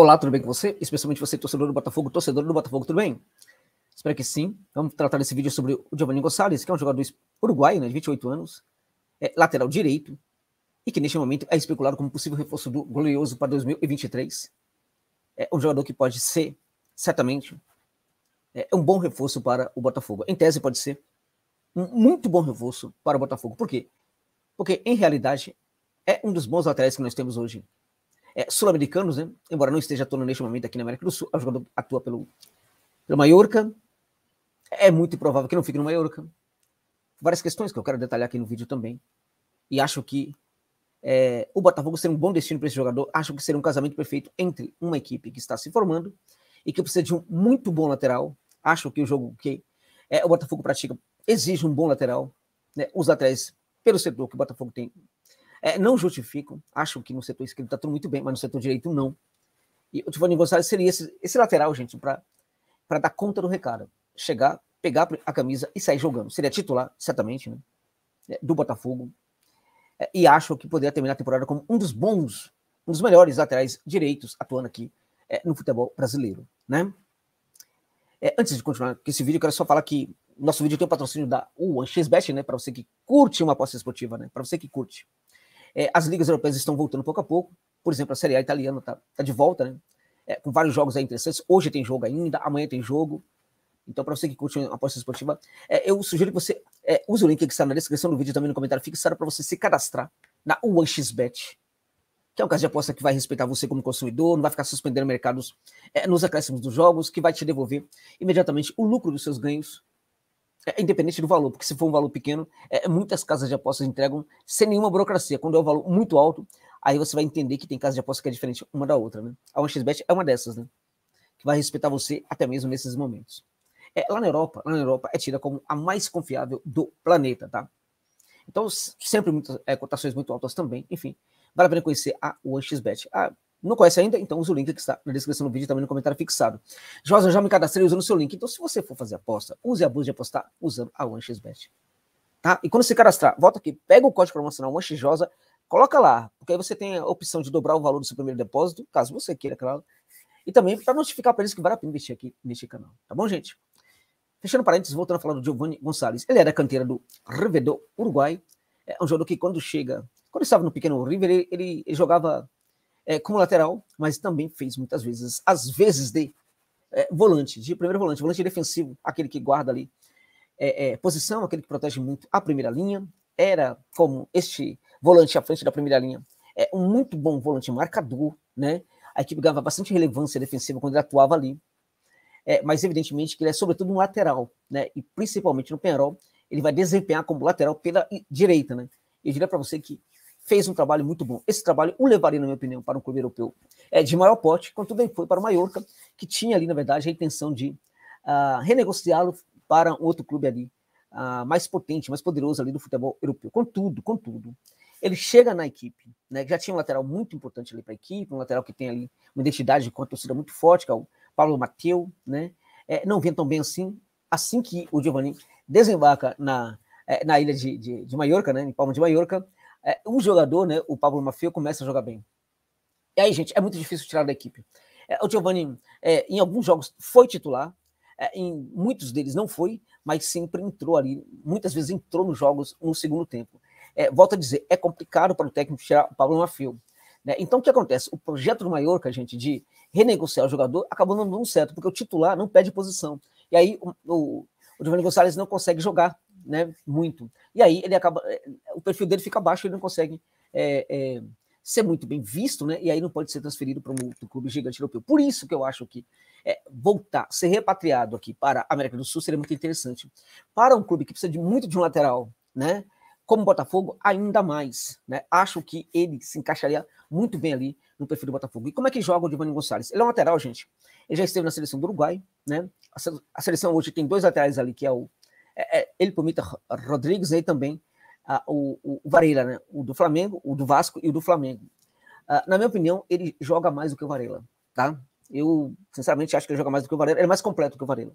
Olá, tudo bem com você? Especialmente você, torcedor do Botafogo, torcedor do Botafogo, tudo bem? Espero que sim. Vamos tratar desse vídeo sobre o Giovanni Gonçalves, que é um jogador uruguaio, né, de 28 anos, é lateral direito, e que neste momento é especulado como possível reforço do goleoso para 2023. É um jogador que pode ser, certamente, é um bom reforço para o Botafogo. Em tese, pode ser um muito bom reforço para o Botafogo. Por quê? Porque, em realidade, é um dos bons laterais que nós temos hoje é, sul-americanos, né? embora não esteja atuando neste momento aqui na América do Sul, o jogador atua pelo, pelo Mallorca, é muito provável que não fique no Mallorca. Várias questões que eu quero detalhar aqui no vídeo também. E acho que é, o Botafogo seria um bom destino para esse jogador. Acho que seria um casamento perfeito entre uma equipe que está se formando e que precisa de um muito bom lateral. Acho que o jogo que é, o Botafogo pratica exige um bom lateral. Né? Os laterais, pelo setor que o Botafogo tem, é, não justificam. Acho que no setor esquerdo está tudo muito bem, mas no setor direito não. E o Giovanni Gonçalves seria esse, esse lateral, gente, para dar conta do recado. Chegar, pegar a camisa e sair jogando. Seria titular, certamente, né? É, do Botafogo. É, e acho que poderia terminar a temporada como um dos bons, um dos melhores laterais direitos atuando aqui é, no futebol brasileiro, né? É, antes de continuar com esse vídeo, quero só falar que nosso vídeo tem o um patrocínio da UAN XBet, né? Para você que curte uma aposta esportiva, né? Para você que curte. É, as ligas europeias estão voltando pouco a pouco. Por exemplo, a Série A italiana está tá de volta, né? É, com vários jogos aí interessantes. Hoje tem jogo ainda, amanhã tem jogo. Então, para você que curte a aposta esportiva, é, eu sugiro que você é, use o link que está na descrição do vídeo também no comentário fixado para você se cadastrar na UXBet, que é um caso de aposta que vai respeitar você como consumidor, não vai ficar suspendendo mercados é, nos acréscimos dos jogos, que vai te devolver imediatamente o lucro dos seus ganhos é, é, independente do valor, porque se for um valor pequeno, é, é, muitas casas de apostas entregam sem nenhuma burocracia. Quando é um valor muito alto, aí você vai entender que tem casas de apostas que é diferente uma da outra, né? A 1xBet é uma dessas, né? Que vai respeitar você até mesmo nesses momentos. É, lá na Europa, lá na Europa é tida como a mais confiável do planeta, tá? Então, sempre muitas é, cotações muito altas também, enfim. Vale a pena conhecer a 1xBet. A ah, não conhece ainda? Então usa o link que está na descrição do vídeo e também no comentário fixado. Josa, já me cadastrei usando o seu link. Então, se você for fazer aposta, use a busca de apostar usando a OneXBet. Tá? E quando se cadastrar, volta aqui, pega o código promocional OneXJosa, coloca lá, porque aí você tem a opção de dobrar o valor do seu primeiro depósito, caso você queira, claro. E também para notificar para eles que vale a pena investir aqui neste canal. Tá bom, gente? Fechando parênteses, voltando a falar do Giovanni Gonçalves. Ele era canteira do River do Uruguai. É um jogador que quando chega, quando estava no pequeno River, ele, ele jogava é, como lateral, mas também fez muitas vezes, às vezes, de é, volante, de primeiro volante, volante defensivo, aquele que guarda ali é, é, posição, aquele que protege muito a primeira linha. Era como este volante à frente da primeira linha, é um muito bom volante marcador, né? A equipe ganhava bastante relevância defensiva quando ele atuava ali. É, mas evidentemente que ele é sobretudo um lateral, né? E principalmente no Penarol, ele vai desempenhar como lateral pela direita, né? Eu diria para você que fez um trabalho muito bom. Esse trabalho o levaria, na minha opinião, para um clube europeu é, de maior porte, quanto bem foi para o Mallorca, que tinha ali, na verdade, a intenção de uh, renegociá-lo para um outro clube ali, uh, mais potente, mais poderoso ali do futebol europeu. Contudo, contudo, ele chega na equipe, né, que já tinha um lateral muito importante ali para a equipe, um lateral que tem ali uma identidade com a torcida muito forte, que é o Paulo Mateu, né, é, não vem tão bem assim, assim que o Giovanni desembarca na, é, na ilha de, de, de Maiorca, né, em Palma de Maiorca, é, um jogador, né, o Pablo Mafia, começa a jogar bem. E aí, gente, é muito difícil tirar da equipe. É, o Giovanni, é, em alguns jogos, foi titular, é, em muitos deles não foi, mas sempre entrou ali, muitas vezes entrou nos jogos no segundo tempo. É, volto a dizer, é complicado para o técnico tirar o Pablo Mafio Né? Então, o que acontece? O projeto do Mallorca, gente, de renegociar o jogador, acabou não dando certo, porque o titular não pede posição. E aí, o, o, o Giovanni Gonçalves não consegue jogar né, muito. E aí ele acaba, eh, o perfil dele fica baixo, ele não consegue é, é, ser muito bem visto, né? E aí não pode ser transferido para um outro clube gigante europeu. Por isso que eu acho que é, voltar, ser repatriado aqui para a América do Sul seria muito interessante. Para um clube que precisa de muito de um lateral, né? Como o Botafogo, ainda mais. Né? Acho que ele se encaixaria muito bem ali no perfil do Botafogo. E como é que joga o Giovanni Gonçalves? Ele é um lateral, gente. Ele já esteve na seleção do Uruguai, né? A seleção hoje tem dois laterais ali, que é o é, é, ele Pomita Rodrigues aí também, o, o, Varela, né? O do Flamengo, o do Vasco e o do Flamengo. Ah, na minha opinião, ele joga mais do que o Varela, tá? Eu, sinceramente, acho que ele joga mais do que o Varela. Ele é mais completo do que o Varela.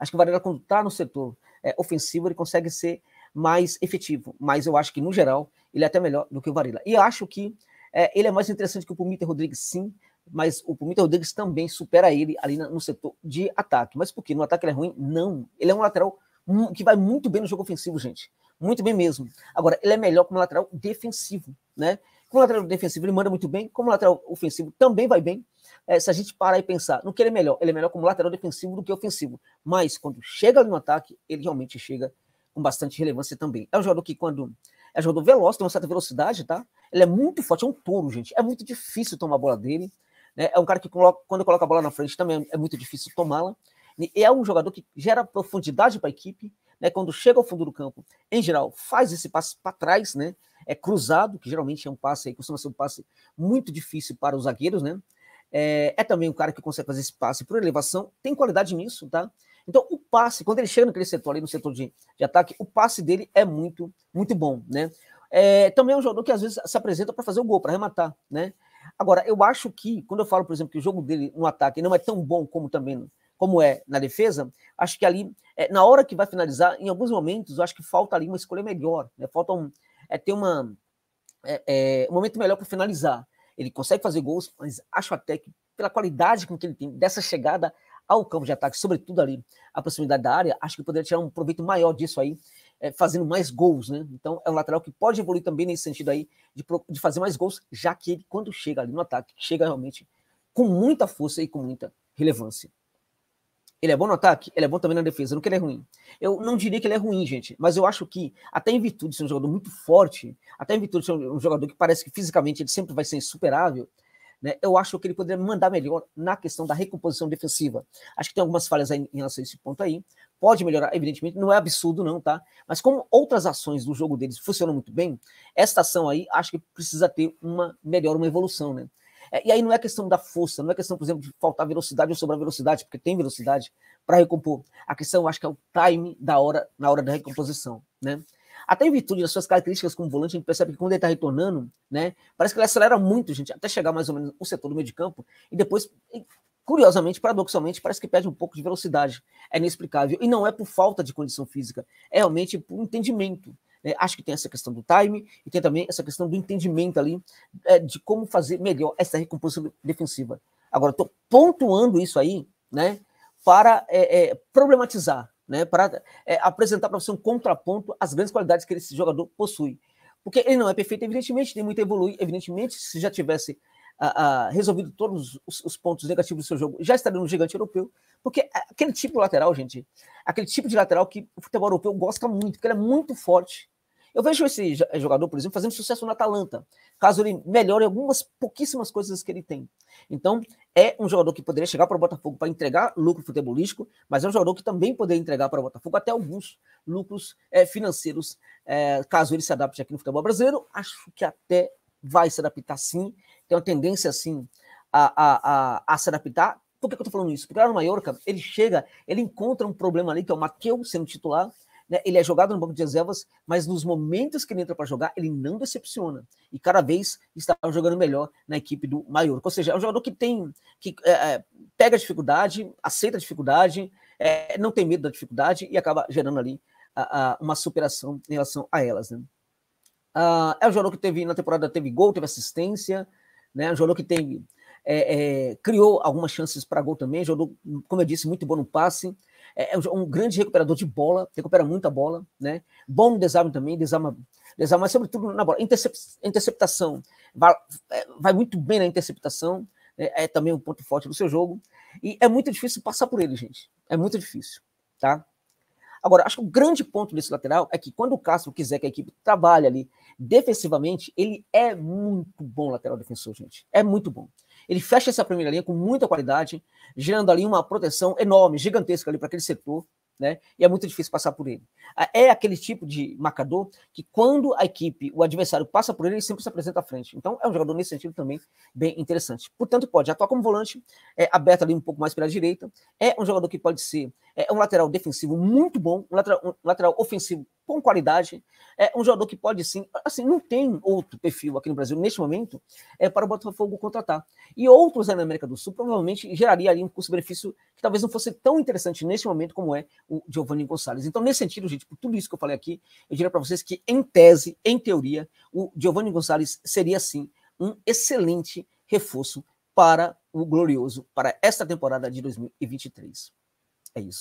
Acho que o Varela, quando está no setor é, ofensivo, ele consegue ser mais efetivo. Mas eu acho que, no geral, ele é até melhor do que o Varela. E acho que é, ele é mais interessante que o Pumita Rodrigues, sim. Mas o Pumita Rodrigues também supera ele ali no setor de ataque. Mas por que? No ataque ele é ruim? Não. Ele é um lateral que vai muito bem no jogo ofensivo, gente. Muito bem mesmo. Agora, ele é melhor como lateral defensivo, né? Como lateral defensivo, ele manda muito bem. Como lateral ofensivo, também vai bem. É, se a gente parar e pensar no que ele é melhor, ele é melhor como lateral defensivo do que ofensivo. Mas quando chega no ataque, ele realmente chega com bastante relevância também. É um jogador que, quando é jogador veloz, tem uma certa velocidade, tá? Ele é muito forte, é um touro, gente. É muito difícil tomar a bola dele. Né? É um cara que, coloca, quando coloca a bola na frente, também é muito difícil tomá-la é um jogador que gera profundidade para a equipe, né? Quando chega ao fundo do campo, em geral, faz esse passe para trás, né? É cruzado, que geralmente é um passe aí, costuma ser um passe muito difícil para os zagueiros, né? É, é também um cara que consegue fazer esse passe por elevação, tem qualidade nisso, tá? Então, o passe, quando ele chega naquele setor ali, no setor de, de ataque, o passe dele é muito, muito bom, né? É, também é um jogador que às vezes se apresenta para fazer o gol, para arrematar, né? Agora, eu acho que, quando eu falo, por exemplo, que o jogo dele no ataque não é tão bom como também como é na defesa, acho que ali, é, na hora que vai finalizar, em alguns momentos, eu acho que falta ali uma escolha melhor, né? Falta um, é, ter uma, é, é um momento melhor para finalizar. Ele consegue fazer gols, mas acho até que pela qualidade com que ele tem dessa chegada ao campo de ataque, sobretudo ali a proximidade da área, acho que poderia tirar um proveito maior disso aí, é, fazendo mais gols, né? Então é um lateral que pode evoluir também nesse sentido aí de, de fazer mais gols, já que ele, quando chega ali no ataque, chega realmente com muita força e com muita relevância. Ele é bom no ataque, ele é bom também na defesa, não que ele é ruim. Eu não diria que ele é ruim, gente, mas eu acho que, até em virtude de ser um jogador muito forte, até em virtude de ser um jogador que parece que fisicamente ele sempre vai ser insuperável, né, eu acho que ele poderia mandar melhor na questão da recomposição defensiva. Acho que tem algumas falhas em relação a esse ponto aí. Pode melhorar, evidentemente, não é absurdo, não, tá? Mas como outras ações do jogo deles funcionam muito bem, esta ação aí acho que precisa ter uma melhor, uma evolução, né? É, e aí não é questão da força, não é questão, por exemplo, de faltar velocidade ou sobrar velocidade, porque tem velocidade para recompor. A questão, eu acho que é o time da hora, na hora da recomposição, né? Até em virtude das suas características como volante, a gente percebe que quando ele está retornando, né, parece que ele acelera muito, gente, até chegar mais ou menos no setor do meio de campo, e depois, curiosamente, paradoxalmente, parece que perde um pouco de velocidade. É inexplicável. E não é por falta de condição física, é realmente por entendimento. É, acho que tem essa questão do time e tem também essa questão do entendimento ali é, de como fazer melhor essa recomposição defensiva. Agora, estou pontuando isso aí, né, para é, é problematizar, né, para é, apresentar para você um contraponto às grandes qualidades que esse jogador possui. Porque ele não é perfeito, evidentemente, tem muito a evoluir, evidentemente, se já tivesse a, a, resolvido todos os, os, pontos negativos do seu jogo, já estaria no gigante europeu, porque é, aquele tipo de lateral, gente, aquele tipo de lateral que o futebol europeu gosta muito, porque ele é muito forte, eu vejo esse eh, jogador, por exemplo, fazendo sucesso no Atalanta, caso ele melhore algumas pouquíssimas coisas que ele tem. Então, é um jogador que poderia chegar para o Botafogo para entregar lucro futebolístico, mas é um jogador que também poderia entregar para o Botafogo até alguns lucros é, financeiros, é, caso ele se adapte aqui no futebol brasileiro. Acho que até vai se adaptar sim, tem uma tendência sim a, a, a, a se adaptar. Por que, que eu estou falando isso? Porque lá no Mallorca, ele chega, ele encontra um problema ali, que é o Matheus sendo titular, né? Ele é jogado no banco de reservas, mas nos momentos que ele entra para jogar, ele não decepciona. E cada vez está jogando melhor na equipe do Maior. Ou seja, é um jogador que tem, que é, é, pega a dificuldade, aceita a dificuldade, é, não tem medo da dificuldade e acaba gerando ali a, a, uma superação em relação a elas. Né? Uh, é um jogador que teve na temporada teve gol, teve assistência, né? É um jogador que tem é, é, criou algumas chances para gol também, jogou, como eu disse, muito bom no passe, é, é um grande recuperador de bola, recupera muita bola, né? Bom no desarme também, desarma, desarma mas sobretudo na bola. Intercep, interceptação, vai, é, vai, muito bem na interceptação, né? é também um ponto forte do seu jogo, e é muito difícil passar por ele, gente, é muito difícil, tá? Agora, acho que o grande ponto desse lateral é que quando o Castro quiser que a equipe trabalhe ali defensivamente, ele é muito bom lateral defensor, gente. É muito bom. Ele fecha essa primeira linha com muita qualidade, gerando ali uma proteção enorme, gigantesca ali para aquele setor, né? E é muito difícil passar por ele. É aquele tipo de marcador que, quando a equipe, o adversário passa por ele, ele sempre se apresenta à frente. Então, é um jogador nesse sentido também bem interessante. Portanto, pode atuar como volante, é aberto ali um pouco mais pela direita. É um jogador que pode ser é um lateral defensivo muito bom, um lateral, um lateral ofensivo com qualidade. É um jogador que pode sim, assim, não tem outro perfil aqui no Brasil neste momento é para o Botafogo contratar. E outros na América do Sul provavelmente geraria ali um custo-benefício que talvez não fosse tão interessante neste momento como é o Giovanni Gonçalves. Então, nesse sentido, gente, por tudo isso que eu falei aqui, eu diria para vocês que em tese, em teoria, o Giovanni Gonçalves seria sim um excelente reforço para o glorioso para esta temporada de 2023. É isso.